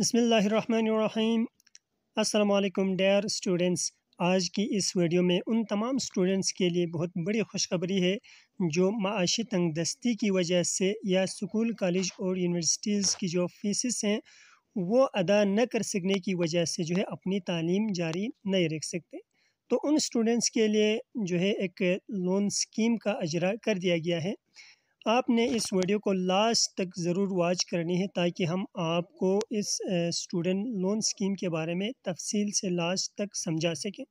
बसमीम् अल्लाम dear students आज की इस वीडियो में उन तमाम स्टूडेंट्स के लिए बहुत बड़ी खुशखबरी है जो माशी तंगदस्ती की वजह से या स्कूल कॉलेज और यूनिवर्सिटीज़ की जो फीसिस हैं वो अदा न कर सकने की वजह से जो है अपनी तालीम जारी नहीं रख सकते तो उन स्टूडेंट्स के लिए जो है एक लोन स्कीम का अजरा कर दिया गया है आपने इस वीडियो को लास्ट तक ज़रूर वॉच करनी है ताकि हम आपको इस स्टूडेंट लोन स्कीम के बारे में तफसील से लास्ट तक समझा सकें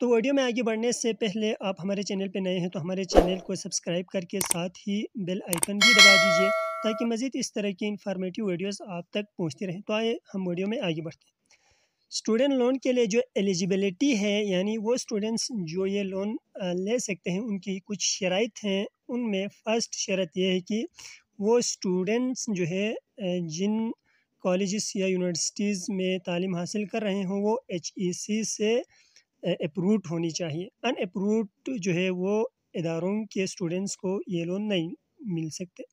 तो वीडियो में आगे बढ़ने से पहले आप हमारे चैनल पर नए हैं तो हमारे चैनल को सब्सक्राइब करके साथ ही बेल आइकन भी दबा दीजिए ताकि मज़ीद इस तरह की इन्फॉर्मेटिव वीडियोस आप तक पहुंचती रहें तो आए हम वीडियो में आगे बढ़ते हैं स्टूडेंट लोन के लिए जो एलिजिबिलिटी है यानी वो स्टूडेंट्स जो ये लोन ले सकते हैं उनकी कुछ शराइत हैं उनमें फ़र्स्ट शरत यह है कि वो स्टूडेंट्स जो है जिन कॉलेज़ या यूनिवर्सिटीज़ में तालीम हासिल कर रहे हों वो एच ई सी से अप्रूव होनी चाहिए अनअप्रूव्ड जो है वो इदारों के स्टूडेंट्स को ये लोन नहीं मिल सकते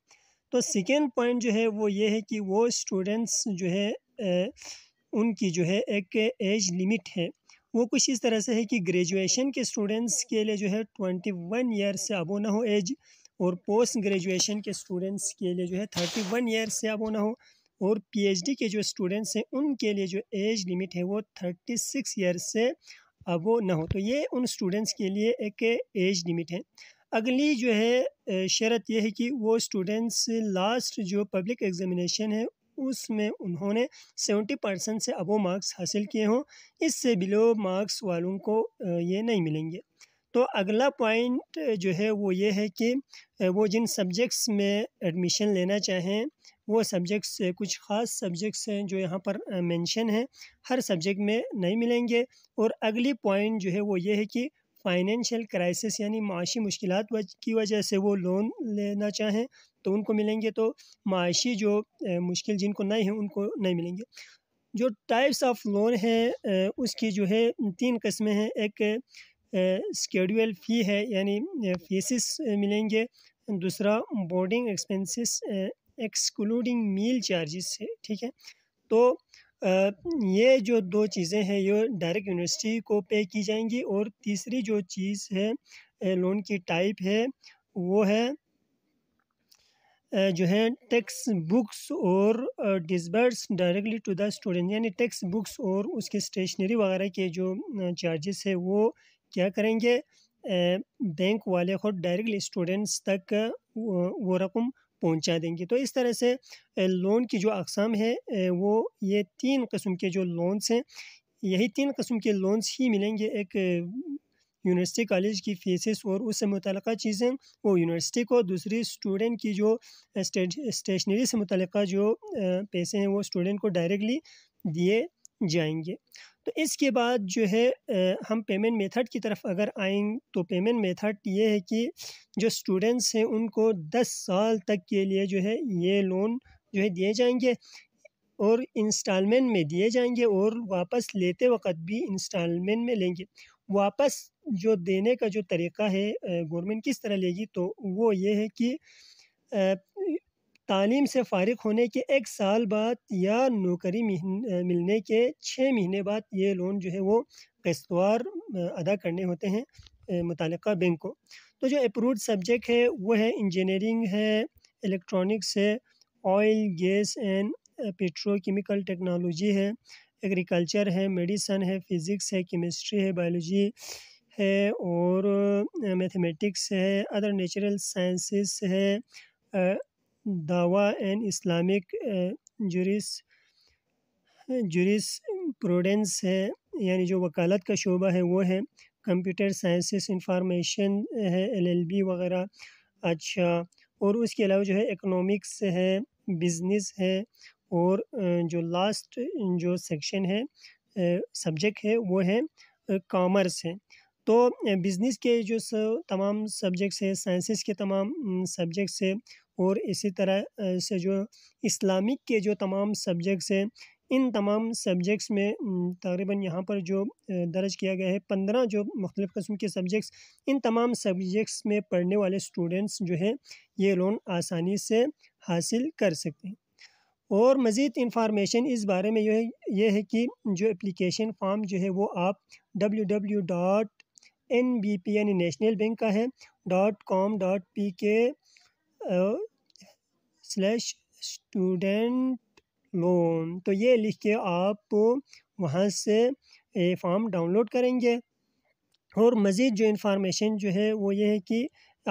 तो सेकेंड पॉइंट जो है वो ये है कि वो स्टूडेंट्स जो है उनकी जो है एक एज लिमिट है वो कुछ इस तरह से है कि ग्रेजुएशन के स्टूडेंट्स के लिए जो है ट्वेंटी वन ईयर से अबो ना हो एज और पोस्ट ग्रेजुएशन के स्टूडेंट्स के लिए जो है थर्टी वन ईयर से अबो ना हो और पीएचडी के जो स्टूडेंट्स हैं उनके लिए जो एज लिमिट है वो थर्टी सिक्स ईयर से अबो ना हो तो ये उन स्टूडेंट्स के लिए एक एज लिमिट है अगली जो है शर्त यह है कि वो स्टूडेंट्स लास्ट जो पब्लिक एग्जामिनेशन है उसमें उन्होंने सेवेंटी परसेंट से अबो मार्क्स हासिल किए हों इससे बिलो मार्क्स वालों को ये नहीं मिलेंगे तो अगला पॉइंट जो है वो ये है कि वो जिन सब्जेक्ट्स में एडमिशन लेना चाहें वो सब्जेक्ट्स कुछ ख़ास सब्जेक्ट्स हैं जो यहाँ पर मेंशन हैं हर सब्जेक्ट में नहीं मिलेंगे और अगली पॉइंट जो है वो ये है कि फाइनेंशियल क्राइसिस यानी माशी मुश्किल की वजह से वो लोन लेना चाहें तो उनको मिलेंगे तो माशी जो मुश्किल जिनको नहीं है उनको नहीं मिलेंगे जो टाइप्स ऑफ लोन है उसकी जो है तीन कस्में हैं एक स्केड्यूल फ़ी है यानी फीसिस मिलेंगे दूसरा boarding expenses excluding meal charges है ठीक है तो ये जो दो चीज़ें हैं ये डायरेक्ट यूनिवर्सिटी को पे की जाएंगी और तीसरी जो चीज़ है लोन की टाइप है वो है जो है टेक्स बुक्स और disburse directly to the student यानी टेक्स बुक्स और उसके स्टेशनरी वगैरह के जो चार्जेस है वो क्या करेंगे बैंक वाले खुद डायरेक्टली स्टूडेंट्स तक वो रकम पहुंचा देंगे तो इस तरह से लोन की जो अकसाम है वो ये तीन कस्म के जो लोन्स हैं यही तीन कस्म के लोन्स ही मिलेंगे एक यूनिवर्सिटी कॉलेज की फीसिस और उससे मुतल चीज़ें वो यूनिवर्सिटी को दूसरी स्टूडेंट की जो स्टेशनरी से मुतल जो पैसे हैं वो स्टूडेंट को डायरेक्टली दिए जाएंगे तो इसके बाद जो है हम पेमेंट मेथड की तरफ अगर आएँ तो पेमेंट मेथड ये है कि जो स्टूडेंट्स हैं उनको दस साल तक के लिए जो है ये लोन जो है दिए जाएंगे और इंस्टॉलमेंट में दिए जाएंगे और वापस लेते वक्त भी इंस्टॉलमेंट में लेंगे वापस जो देने का जो तरीका है गवर्नमेंट किस तरह लेगी तो वो ये है कि तालीम से फारग होने के एक साल बाद या नौकरी मिलने के छः महीने बाद ये लोन जो है वो किस्तवार अदा करने होते हैं मुतल बैंक को तो जो अप्रूव सब्जेक्ट है वो है इंजीनियरिंग है इलेक्ट्रॉनिक्स है oil gas and petrochemical technology है एग्रीकल्चर है मेडिसन है फिज़िक्स है केमिस्ट्री है बायोलॉजी है और मैथमेटिक्स है अदर नेचुरल साइंसेस है दावा and Islamic juris jurisprudence है यानी जो वकालत का शोबा है वो है कंप्यूटर साइंसेस इंफॉर्मेशन है एलएलबी वगैरह अच्छा और उसके अलावा जो है इकोनॉमिक्स है बिज़नेस है और जो लास्ट जो सेक्शन है सब्जेक्ट है वो है कॉमर्स है तो बिज़नेस के जो तमाम सब्जेक्ट्स है साइंसेस के तमाम सब्जेक्ट्स है और इसी तरह से जो इस्लामिक के जो तमाम सब्जेक्ट्स हैं इन तमाम सब्जेक्ट्स में तकरीबन यहाँ पर जो दर्ज किया गया है पंद्रह जो मुख्तलिफ़ कस्म के सब्जेक्ट्स इन तमाम सब्जेक्ट्स में पढ़ने वाले स्टूडेंट्स जो हैं ये लोन आसानी से हासिल कर सकते हैं और मज़ीद इंफॉर्मेशन इस बारे में यह यह है कि जो एप्लीकेशन फॉर्म जो है वो आप W W dot N B P यानी नेशनल बैंक का है dot com dot P K slash student loan तो ये लिख के आप वहाँ से फॉर्म डाउनलोड करेंगे और मज़ीद जो इंफॉर्मेशन जो है वो ये है कि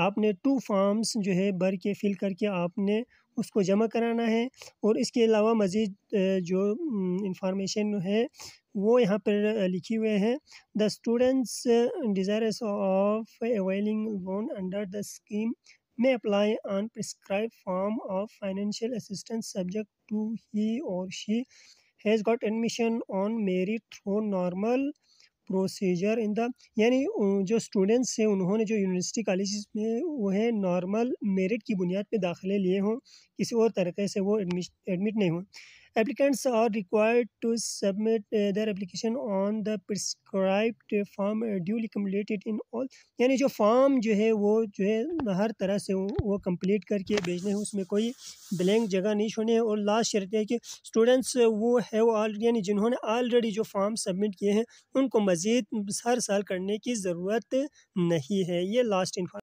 आपने टू फॉर्म्स जो है भर के फिल करके आपने उसको जमा कराना है और इसके अलावा मज़ीद जो इंफॉर्मेशन है वो यहाँ पर लिखी हुए हैं the students desire of availing loan under the scheme may apply on prescribed form of financial assistance subject to he or she has got admission on merit through normal procedure in the यानी जो students हैं उन्होंने जो university college में वो हैं normal merit की बुनियाद पर दाखिले लिए हों किसी और तरीके से वो एडमिट नहीं हों applicants are required to submit uh, their application on the prescribed form uh, duly completed in all यानी जो फॉर्म जो है वो जो है हर तरह से वो, कम्प्लीट करके भेजने हैं उसमें कोई ब्लैंक जगह नहीं छोड़ने है और लास्ट शर्त है कि स्टूडेंट्स uh, वो है वो ऑलरेडी यानी जिन्होंने ऑलरेडी जो फॉर्म सबमिट किए हैं उनको मज़ीद हर साल करने की ज़रूरत नहीं है ये लास्ट इन्फॉर्म